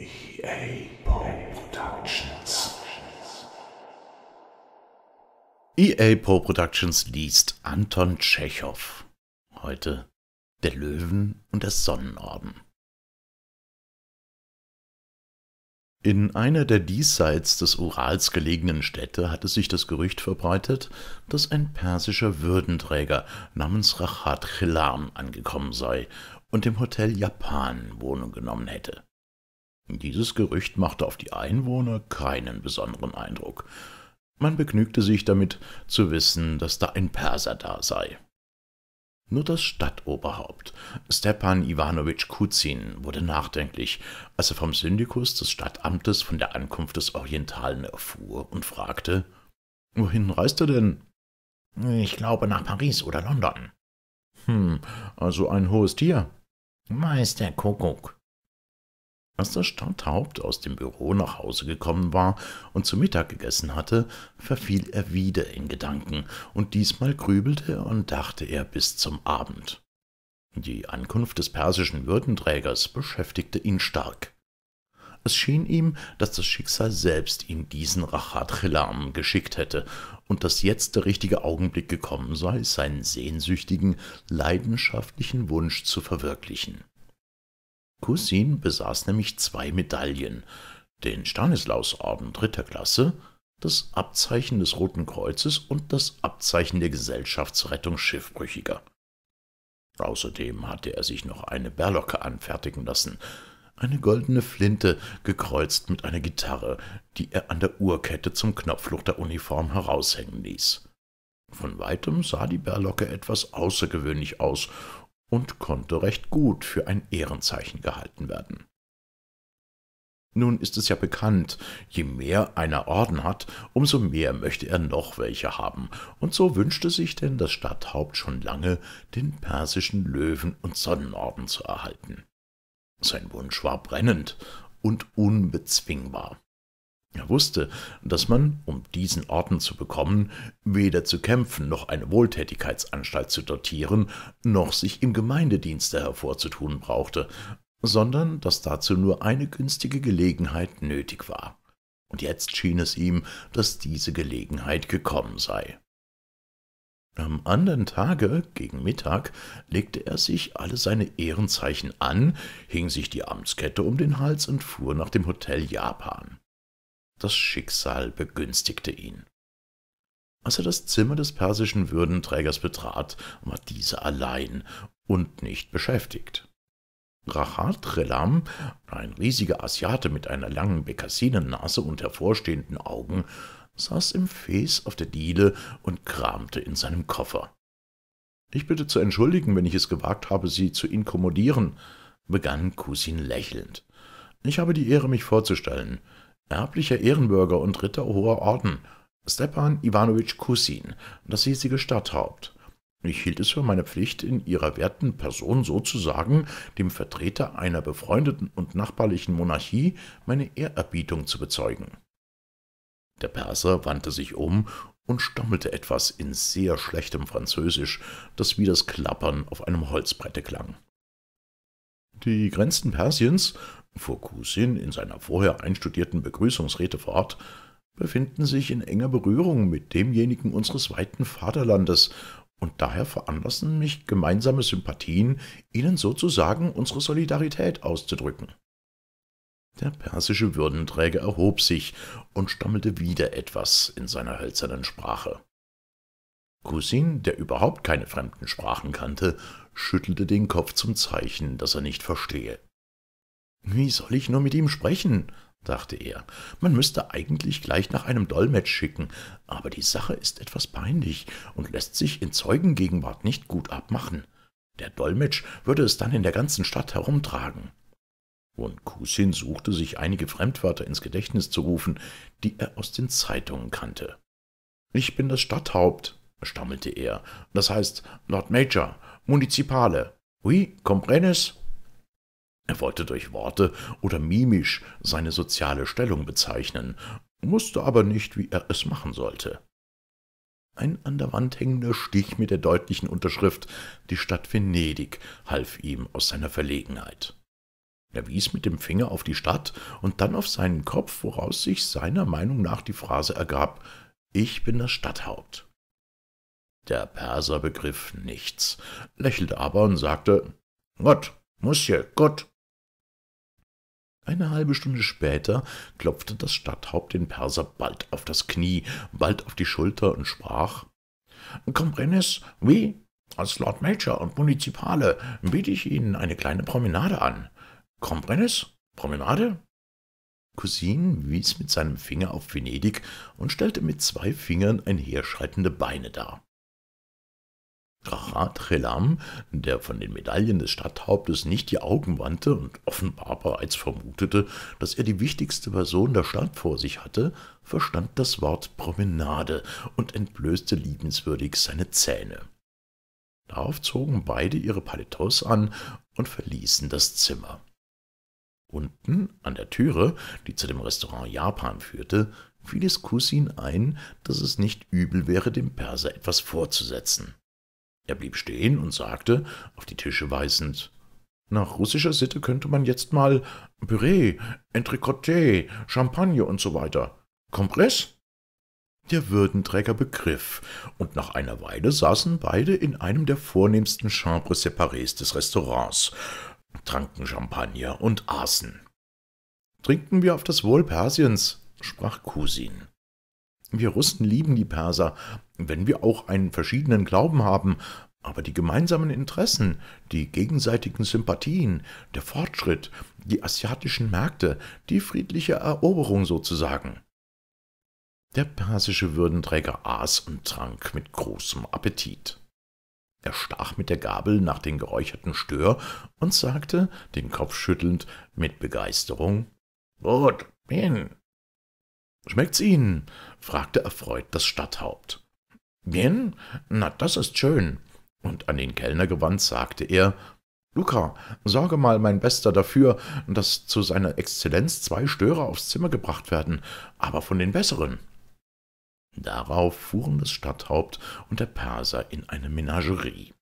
EA Productions. EA Pro Productions liest Anton Tschechow. Heute Der Löwen und der Sonnenorden. In einer der diesseits des Urals gelegenen Städte hatte sich das Gerücht verbreitet, dass ein persischer Würdenträger namens Rachat Chilam angekommen sei und im Hotel Japan Wohnung genommen hätte. Dieses Gerücht machte auf die Einwohner keinen besonderen Eindruck. Man begnügte sich damit, zu wissen, dass da ein Perser da sei. Nur das Stadtoberhaupt, Stepan Iwanowitsch Kuzin, wurde nachdenklich, als er vom Syndikus des Stadtamtes von der Ankunft des Orientalen erfuhr und fragte: Wohin reist er denn? Ich glaube nach Paris oder London. Hm, also ein hohes Tier. Meister Kuckuck, als das Stadthaupt aus dem Büro nach Hause gekommen war und zu Mittag gegessen hatte, verfiel er wieder in Gedanken, und diesmal grübelte und dachte er bis zum Abend. Die Ankunft des persischen Würdenträgers beschäftigte ihn stark. Es schien ihm, dass das Schicksal selbst ihm diesen Rachat Chilam geschickt hätte und dass jetzt der richtige Augenblick gekommen sei, seinen sehnsüchtigen, leidenschaftlichen Wunsch zu verwirklichen. Cousin besaß nämlich zwei Medaillen, den Stanislausorden dritter Klasse, das Abzeichen des Roten Kreuzes und das Abzeichen der Gesellschaftsrettung Schiffbrüchiger. Außerdem hatte er sich noch eine Berlocke anfertigen lassen, eine goldene Flinte, gekreuzt mit einer Gitarre, die er an der Uhrkette zum Knopfloch der Uniform heraushängen ließ. Von weitem sah die Berlocke etwas außergewöhnlich aus und konnte recht gut für ein Ehrenzeichen gehalten werden. Nun ist es ja bekannt, je mehr einer Orden hat, umso mehr möchte er noch welche haben, und so wünschte sich denn das Stadthaupt schon lange, den persischen Löwen und Sonnenorden zu erhalten. Sein Wunsch war brennend und unbezwingbar. Er wusste, dass man, um diesen Orden zu bekommen, weder zu kämpfen noch eine Wohltätigkeitsanstalt zu dotieren, noch sich im Gemeindedienste hervorzutun brauchte, sondern dass dazu nur eine günstige Gelegenheit nötig war. Und jetzt schien es ihm, dass diese Gelegenheit gekommen sei. Am anderen Tage, gegen Mittag, legte er sich alle seine Ehrenzeichen an, hing sich die Amtskette um den Hals und fuhr nach dem Hotel Japan. Das Schicksal begünstigte ihn. Als er das Zimmer des persischen Würdenträgers betrat, war dieser allein und nicht beschäftigt. Rachat Relam, ein riesiger Asiate mit einer langen Bekassinennase und hervorstehenden Augen, saß im Fes auf der Diele und kramte in seinem Koffer. »Ich bitte zu entschuldigen, wenn ich es gewagt habe, Sie zu inkommodieren«, begann Kusin lächelnd. »Ich habe die Ehre, mich vorzustellen erblicher Ehrenbürger und Ritter hoher Orden, Stepan Iwanowitsch Kusin, das hiesige Stadthaupt. Ich hielt es für meine Pflicht, in ihrer werten Person sozusagen dem Vertreter einer befreundeten und nachbarlichen Monarchie meine Ehrerbietung zu bezeugen. Der Perser wandte sich um und stammelte etwas in sehr schlechtem Französisch, das wie das Klappern auf einem Holzbrette klang. Die Grenzen Persiens fuhr Kusin in seiner vorher einstudierten Begrüßungsrede fort, befinden sich in enger Berührung mit demjenigen unseres weiten Vaterlandes, und daher veranlassen mich gemeinsame Sympathien, ihnen sozusagen unsere Solidarität auszudrücken. Der persische Würdenträger erhob sich und stammelte wieder etwas in seiner hölzernen Sprache. Cousin, der überhaupt keine fremden Sprachen kannte, schüttelte den Kopf zum Zeichen, dass er nicht verstehe. Wie soll ich nur mit ihm sprechen? dachte er. Man müsste eigentlich gleich nach einem Dolmetsch schicken, aber die Sache ist etwas peinlich und lässt sich in Zeugengegenwart nicht gut abmachen. Der Dolmetsch würde es dann in der ganzen Stadt herumtragen. Und Kusin suchte sich einige Fremdwörter ins Gedächtnis zu rufen, die er aus den Zeitungen kannte. »Ich bin das Stadthaupt«, stammelte er, »das heißt Lord Major, Munizipale. Oui, comprenes?« er wollte durch Worte oder mimisch seine soziale Stellung bezeichnen, wusste aber nicht, wie er es machen sollte. Ein an der Wand hängender Stich mit der deutlichen Unterschrift »Die Stadt Venedig« half ihm aus seiner Verlegenheit. Er wies mit dem Finger auf die Stadt und dann auf seinen Kopf, woraus sich seiner Meinung nach die Phrase ergab »Ich bin das Stadthaupt«. Der Perser begriff nichts, lächelte aber und sagte »Gott, Monsieur, Gott«. Eine halbe Stunde später klopfte das Stadthaupt den Perser bald auf das Knie, bald auf die Schulter und sprach Comprenes, wie? Als Lord Major und Munizipale biete ich Ihnen eine kleine Promenade an. Comprenes? Promenade? Cousin wies mit seinem Finger auf Venedig und stellte mit zwei Fingern einherschreitende Beine dar. Rachelam, der von den Medaillen des Stadthauptes nicht die Augen wandte und offenbar bereits vermutete, dass er die wichtigste Person der Stadt vor sich hatte, verstand das Wort Promenade und entblößte liebenswürdig seine Zähne. Darauf zogen beide ihre Paletots an und verließen das Zimmer. Unten an der Türe, die zu dem Restaurant Japan führte, fiel es Kusin ein, dass es nicht übel wäre, dem Perser etwas vorzusetzen. Er blieb stehen und sagte, auf die Tische weisend, nach russischer Sitte könnte man jetzt mal Püree, Entricoté, Champagne und so weiter. Kompress? Der Würdenträger begriff, und nach einer Weile saßen beide in einem der vornehmsten Chambres séparées des Restaurants, tranken Champagner und aßen. »Trinken wir auf das Wohl Persiens«, sprach Cousin. Wir Russen lieben die Perser, wenn wir auch einen verschiedenen Glauben haben, aber die gemeinsamen Interessen, die gegenseitigen Sympathien, der Fortschritt, die asiatischen Märkte, die friedliche Eroberung sozusagen. Der persische Würdenträger aß und trank mit großem Appetit. Er stach mit der Gabel nach den geräucherten Stör und sagte, den Kopf schüttelnd, mit Begeisterung, »Gut, hin, »Schmeckt's Ihnen?« fragte erfreut das Stadthaupt. »Bien? Na, das ist schön.« Und an den Kellner gewandt sagte er, »Luca, sorge mal mein Bester dafür, dass zu seiner Exzellenz zwei Störer aufs Zimmer gebracht werden, aber von den Besseren.« Darauf fuhren das Stadthaupt und der Perser in eine Menagerie.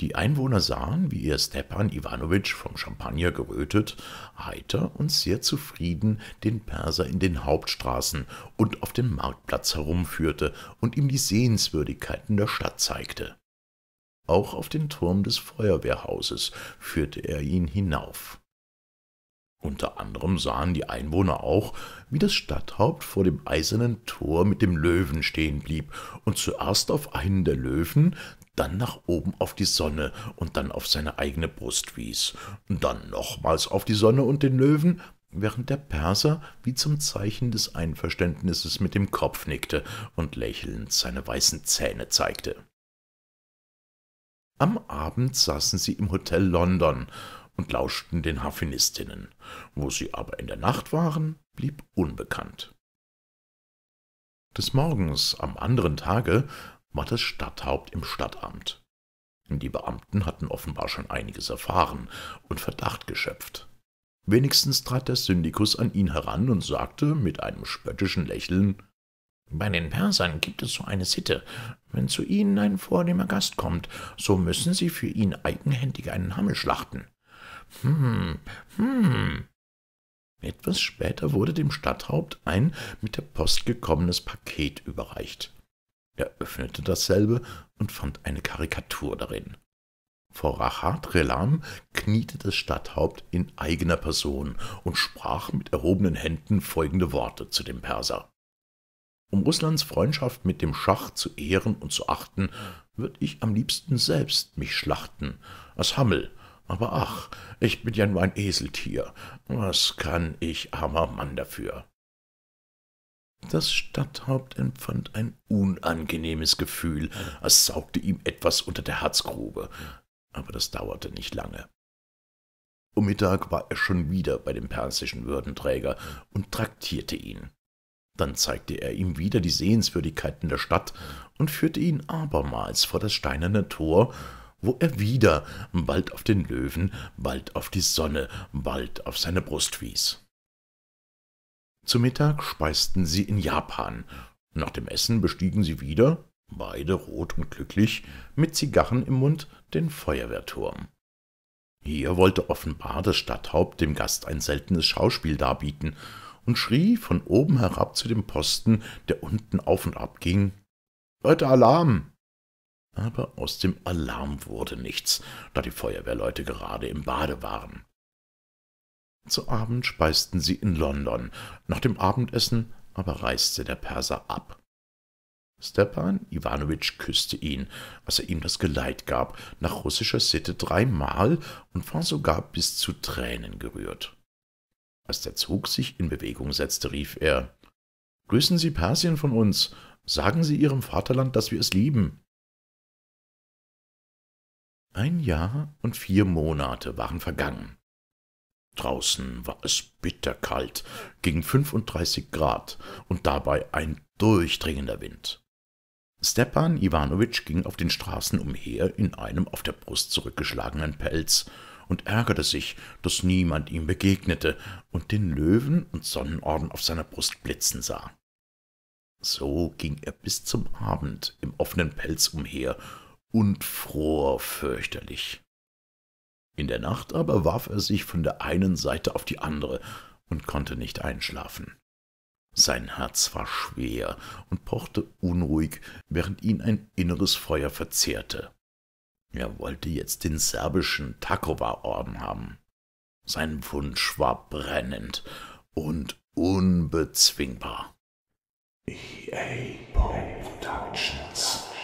Die Einwohner sahen, wie ihr Stepan Iwanowitsch vom Champagner gerötet, heiter und sehr zufrieden den Perser in den Hauptstraßen und auf dem Marktplatz herumführte und ihm die Sehenswürdigkeiten der Stadt zeigte. Auch auf den Turm des Feuerwehrhauses führte er ihn hinauf. Unter anderem sahen die Einwohner auch, wie das Stadthaupt vor dem eisernen Tor mit dem Löwen stehen blieb und zuerst auf einen der Löwen, dann nach oben auf die Sonne und dann auf seine eigene Brust wies, dann nochmals auf die Sonne und den Löwen, während der Perser wie zum Zeichen des Einverständnisses mit dem Kopf nickte und lächelnd seine weißen Zähne zeigte. Am Abend saßen sie im Hotel London und lauschten den Harfenistinnen. Wo sie aber in der Nacht waren, blieb unbekannt. Des Morgens am anderen Tage war das Stadthaupt im Stadtamt. Die Beamten hatten offenbar schon einiges erfahren und Verdacht geschöpft. Wenigstens trat der Syndikus an ihn heran und sagte mit einem spöttischen Lächeln Bei den Persern gibt es so eine Sitte. Wenn zu ihnen ein vornehmer Gast kommt, so müssen sie für ihn eigenhändig einen Hammel schlachten. Hm, hm. Etwas später wurde dem Stadthaupt ein mit der Post gekommenes Paket überreicht. Er öffnete dasselbe und fand eine Karikatur darin. Vor Rachat Relam kniete das Stadthaupt in eigener Person und sprach mit erhobenen Händen folgende Worte zu dem Perser. Um Russlands Freundschaft mit dem Schach zu ehren und zu achten, würde ich am liebsten selbst mich schlachten, als Hammel aber ach, ich bin ja nur ein Eseltier. Was kann ich, armer Mann, dafür? Das Stadthaupt empfand ein unangenehmes Gefühl, als saugte ihm etwas unter der Herzgrube, aber das dauerte nicht lange. Um Mittag war er schon wieder bei dem persischen Würdenträger und traktierte ihn. Dann zeigte er ihm wieder die Sehenswürdigkeiten der Stadt und führte ihn abermals vor das steinerne Tor, wo er wieder bald auf den Löwen, bald auf die Sonne, bald auf seine Brust wies. Zu Mittag speisten sie in Japan. Nach dem Essen bestiegen sie wieder, beide rot und glücklich, mit Zigarren im Mund den Feuerwehrturm. Hier wollte offenbar das Stadthaupt dem Gast ein seltenes Schauspiel darbieten und schrie von oben herab zu dem Posten, der unten auf und ab ging: Leute, Alarm! aber aus dem Alarm wurde nichts, da die Feuerwehrleute gerade im Bade waren. Zu Abend speisten sie in London, nach dem Abendessen aber reiste der Perser ab. Stepan Iwanowitsch küßte ihn, als er ihm das Geleit gab, nach russischer Sitte dreimal und war sogar bis zu Tränen gerührt. Als der Zug sich in Bewegung setzte, rief er Grüßen Sie Persien von uns, sagen Sie Ihrem Vaterland, dass wir es lieben. Ein Jahr und vier Monate waren vergangen. Draußen war es bitterkalt, gegen 35 Grad und dabei ein durchdringender Wind. Stepan Iwanowitsch ging auf den Straßen umher in einem auf der Brust zurückgeschlagenen Pelz und ärgerte sich, dass niemand ihm begegnete und den Löwen und Sonnenorden auf seiner Brust blitzen sah. So ging er bis zum Abend im offenen Pelz umher und fror fürchterlich. In der Nacht aber warf er sich von der einen Seite auf die andere und konnte nicht einschlafen. Sein Herz war schwer und pochte unruhig, während ihn ein inneres Feuer verzehrte. Er wollte jetzt den serbischen Takova-Orden haben. Sein Wunsch war brennend und unbezwingbar. EA Productions